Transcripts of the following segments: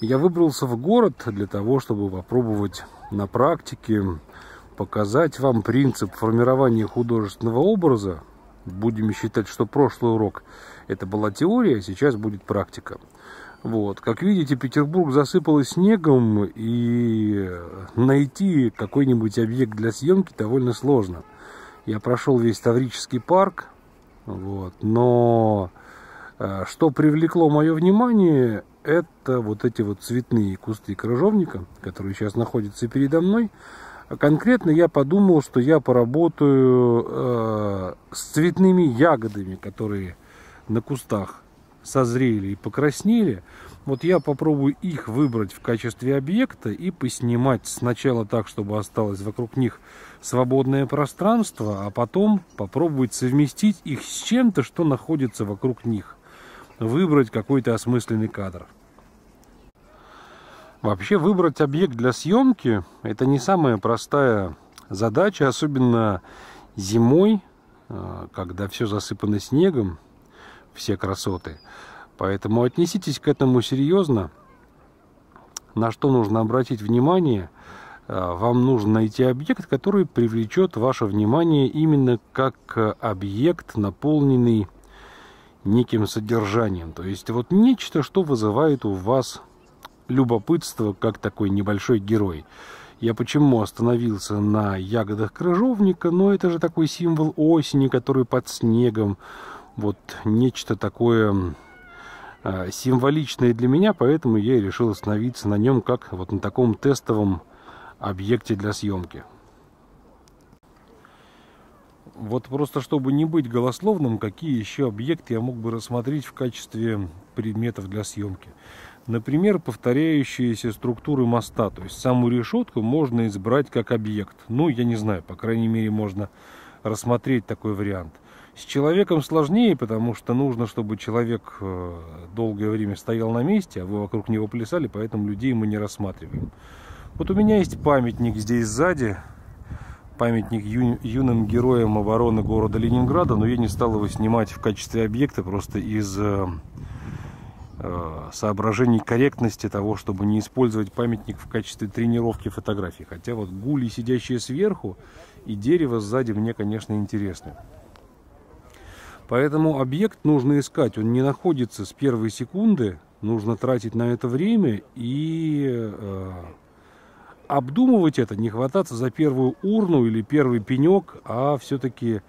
Я выбрался в город для того, чтобы попробовать на практике показать вам принцип формирования художественного образа. Будем считать, что прошлый урок это была теория, а сейчас будет практика. Вот. Как видите, Петербург засыпало снегом, и найти какой-нибудь объект для съемки довольно сложно. Я прошел весь Таврический парк, вот, но э, что привлекло мое внимание, это вот эти вот цветные кусты крыжовника, которые сейчас находятся передо мной. Конкретно я подумал, что я поработаю э, с цветными ягодами, которые на кустах созрели и покраснели. Вот я попробую их выбрать в качестве объекта и поснимать сначала так, чтобы осталось вокруг них свободное пространство, а потом попробовать совместить их с чем-то, что находится вокруг них. Выбрать какой-то осмысленный кадр. Вообще выбрать объект для съемки – это не самая простая задача, особенно зимой, э, когда все засыпано снегом, все красоты. Поэтому отнеситесь к этому серьезно. На что нужно обратить внимание? Э, вам нужно найти объект, который привлечет ваше внимание именно как объект, наполненный неким содержанием. То есть вот нечто, что вызывает у вас любопытство, как такой небольшой герой. Я почему остановился на ягодах крыжовника, но ну, это же такой символ осени, который под снегом, вот нечто такое а, символичное для меня, поэтому я и решил остановиться на нем как вот на таком тестовом объекте для съемки. Вот просто чтобы не быть голословным, какие еще объекты я мог бы рассмотреть в качестве предметов для съемки. Например, повторяющиеся структуры моста, то есть саму решетку можно избрать как объект. Ну, я не знаю, по крайней мере, можно рассмотреть такой вариант – с человеком сложнее, потому что нужно, чтобы человек э, долгое время стоял на месте, а вы вокруг него плясали, поэтому людей мы не рассматриваем. Вот у меня есть памятник здесь сзади, памятник ю, юным героям обороны города Ленинграда, но я не стал его снимать в качестве объекта просто из э, э, соображений корректности того, чтобы не использовать памятник в качестве тренировки фотографий. Хотя вот гули, сидящие сверху, и дерево сзади мне, конечно, интересны. Поэтому объект нужно искать, он не находится с первой секунды, нужно тратить на это время и э, обдумывать это, не хвататься за первую урну или первый пенек, а все-таки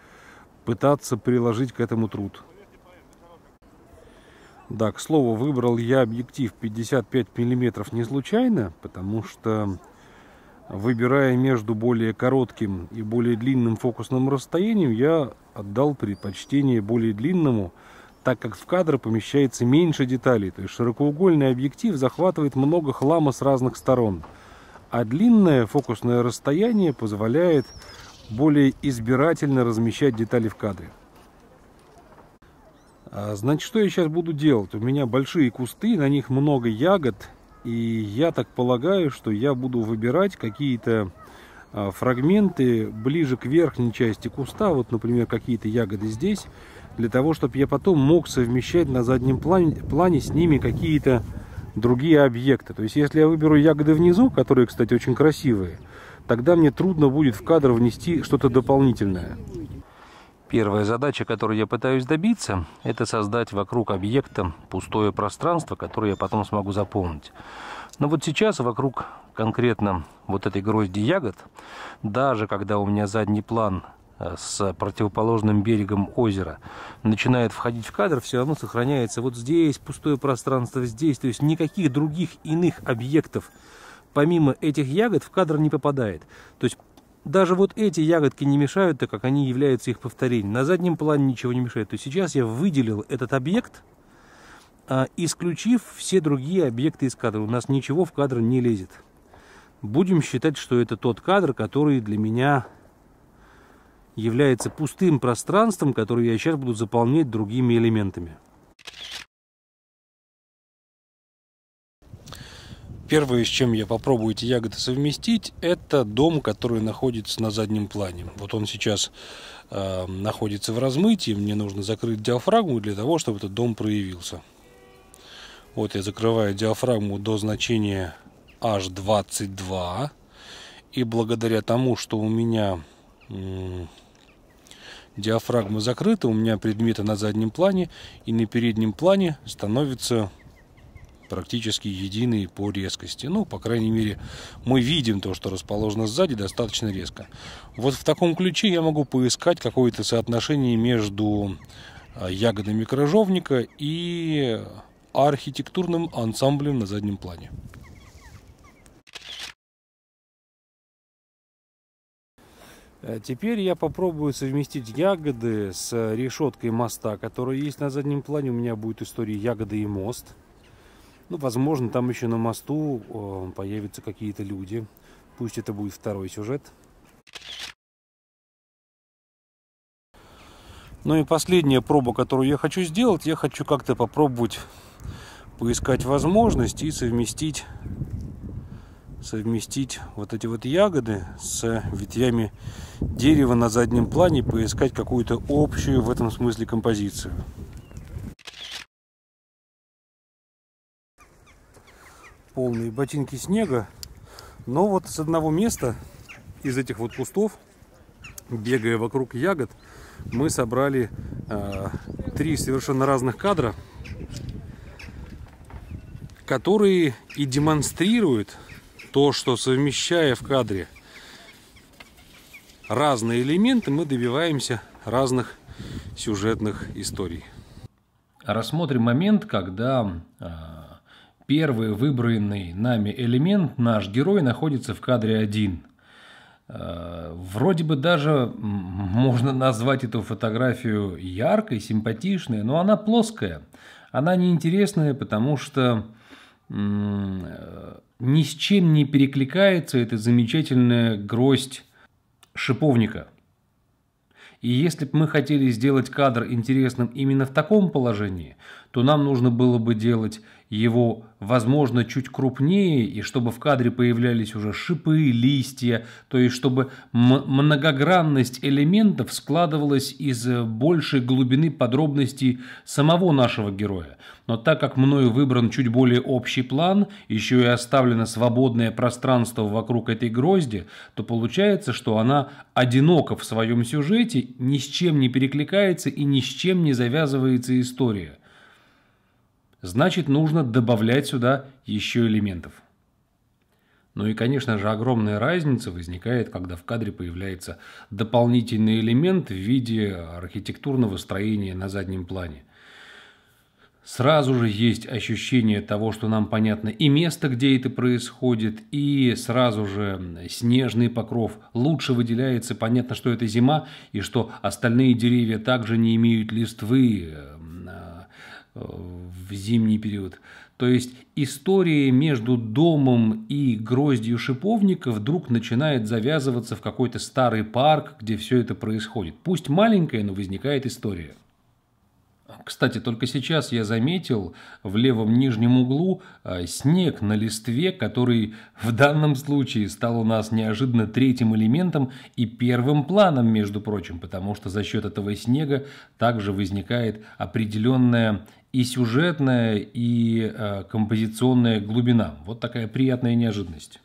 пытаться приложить к этому труд. Да, к слову, выбрал я объектив 55 мм не случайно, потому что выбирая между более коротким и более длинным фокусным расстоянием, я отдал предпочтение более длинному, так как в кадр помещается меньше деталей, то есть широкоугольный объектив захватывает много хлама с разных сторон, а длинное фокусное расстояние позволяет более избирательно размещать детали в кадре. А, значит, что я сейчас буду делать? У меня большие кусты, на них много ягод, и я так полагаю, что я буду выбирать какие-то а, фрагменты ближе к верхней части куста, вот, например, какие-то ягоды здесь, для того, чтобы я потом мог совмещать на заднем плане, плане с ними какие-то другие объекты. То есть, если я выберу ягоды внизу, которые, кстати, очень красивые, тогда мне трудно будет в кадр внести что-то дополнительное. Первая задача, которую я пытаюсь добиться, это создать вокруг объекта пустое пространство, которое я потом смогу заполнить. Но вот сейчас вокруг конкретно вот этой грозди ягод, даже когда у меня задний план э, с противоположным берегом озера начинает входить в кадр, все равно сохраняется вот здесь пустое пространство, здесь, то есть никаких других иных объектов помимо этих ягод в кадр не попадает. То есть даже вот эти ягодки не мешают, так как они являются их повторением. На заднем плане ничего не мешает. То есть сейчас я выделил этот объект, а, исключив все другие объекты из кадра. У нас ничего в кадр не лезет. Будем считать, что это тот кадр, который для меня является пустым пространством, которое я сейчас буду заполнять другими элементами. Первое, с чем я попробую эти ягоды совместить, это дом, который находится на заднем плане. Вот он сейчас э, находится в размытии, мне нужно закрыть диафрагму для того, чтобы этот дом проявился. Вот я закрываю диафрагму до значения H22. И благодаря тому, что у меня диафрагма закрыта, у меня предметы на заднем плане и на переднем плане становится практически единые по резкости. Ну, по крайней мере, мы видим то, что расположено сзади, достаточно резко. Вот в таком ключе я могу поискать какое-то соотношение между а, ягодами крыжовника и архитектурным ансамблем на заднем плане. Э, теперь я попробую совместить ягоды с э, решеткой моста, которая есть на заднем плане. У меня будет история ягоды и мост. Ну, возможно, там еще на мосту э, появятся какие-то люди. Пусть это будет второй сюжет. Ну и последняя проба, которую я хочу сделать, я хочу как-то попробовать поискать возможность и совместить, совместить вот эти вот ягоды с ветвями дерева на заднем плане, поискать какую-то общую в этом смысле композицию. полные ботинки снега. Но вот с одного места, из этих вот кустов, бегая вокруг ягод, мы собрали э, три совершенно разных кадра, которые и демонстрируют то, что совмещая в кадре разные элементы, мы добиваемся разных сюжетных историй. Рассмотрим момент, когда э, первый выбранный нами элемент, наш герой, находится в кадре один. Э, вроде бы даже можно назвать эту фотографию яркой, симпатичной, но она плоская. Она неинтересная, потому что э, ни с чем не перекликается эта замечательная гроздь шиповника. И если бы мы хотели сделать кадр интересным именно в таком положении, то нам нужно было бы делать его, возможно, чуть крупнее, и чтобы в кадре появлялись уже шипы, листья, то есть чтобы многогранность элементов складывалась из э, большей глубины подробностей самого нашего героя. Но так как мною выбран чуть более общий план, еще и оставлено свободное пространство вокруг этой грозди, то получается, что она одинока в своем сюжете, ни с чем не перекликается и ни с чем не завязывается история – значит нужно добавлять сюда еще элементов. Ну и, конечно же, огромная разница возникает, когда в кадре появляется дополнительный элемент в виде архитектурного строения на заднем плане. Сразу же есть ощущение того, что нам понятно и место, где это происходит, и сразу же снежный покров лучше выделяется, понятно, что это зима, и что остальные деревья также не имеют листвы, Э, в зимний период. То есть история между домом и гроздью шиповника вдруг начинает завязываться в какой-то старый парк, где все это происходит. Пусть маленькая, но возникает история. Кстати, только сейчас я заметил в левом нижнем углу э, снег на листве, который в данном случае стал у нас неожиданно третьим элементом и первым планом, между прочим, потому что за счет этого снега также возникает определенная и сюжетная, и э, композиционная глубина. Вот такая приятная неожиданность.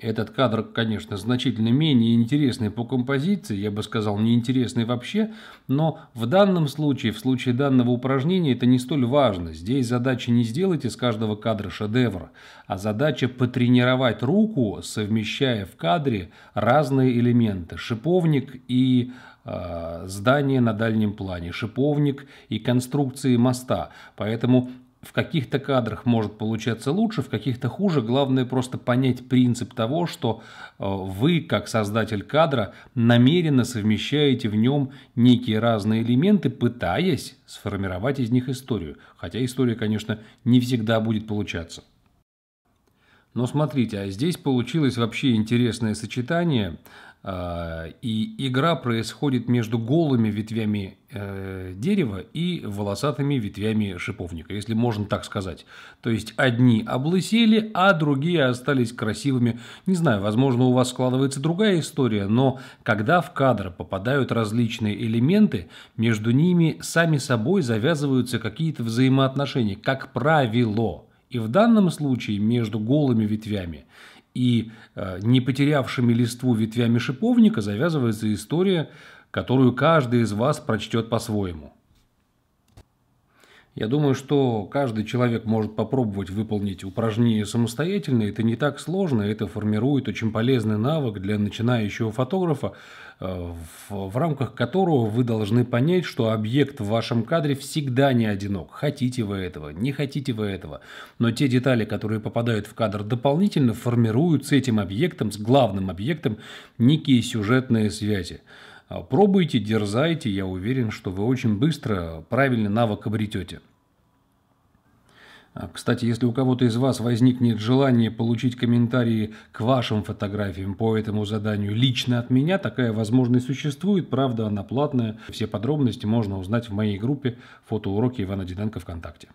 Этот кадр, конечно, значительно менее интересный по композиции, я бы сказал, неинтересный вообще, но в данном случае, в случае данного упражнения, это не столь важно. Здесь задача не сделать из каждого кадра шедевр, а задача потренировать руку, совмещая в кадре разные элементы. Шиповник и э, здание на дальнем плане, шиповник и конструкции моста. Поэтому в каких-то кадрах может получаться лучше, в каких-то хуже. Главное просто понять принцип того, что э, вы, как создатель кадра, намеренно совмещаете в нем некие разные элементы, пытаясь сформировать из них историю. Хотя история, конечно, не всегда будет получаться. Но смотрите, а здесь получилось вообще интересное сочетание – Э, и игра происходит между голыми ветвями э, дерева и волосатыми ветвями шиповника, если можно так сказать. То есть одни облысели, а другие остались красивыми. Не знаю, возможно, у вас складывается другая история, но когда в кадр попадают различные элементы, между ними сами собой завязываются какие-то взаимоотношения, как правило. И в данном случае между голыми ветвями – и э, не потерявшими листву ветвями шиповника завязывается история, которую каждый из вас прочтет по-своему. Я думаю, что каждый человек может попробовать выполнить упражнение самостоятельно. Это не так сложно, это формирует очень полезный навык для начинающего фотографа, э, в рамках которого вы должны понять, что объект в вашем кадре всегда не одинок. Хотите вы этого, не хотите вы этого. Но те детали, которые попадают в кадр дополнительно, формируют с этим объектом, с главным объектом, некие сюжетные связи. А, пробуйте, дерзайте, я уверен, что вы очень быстро правильный навык обретете. А, кстати, если у кого-то из вас возникнет желание получить комментарии к вашим фотографиям по этому заданию лично от меня, такая возможность существует, правда она платная. Все подробности можно узнать в моей группе фотоуроки Ивана Диденко ВКонтакте.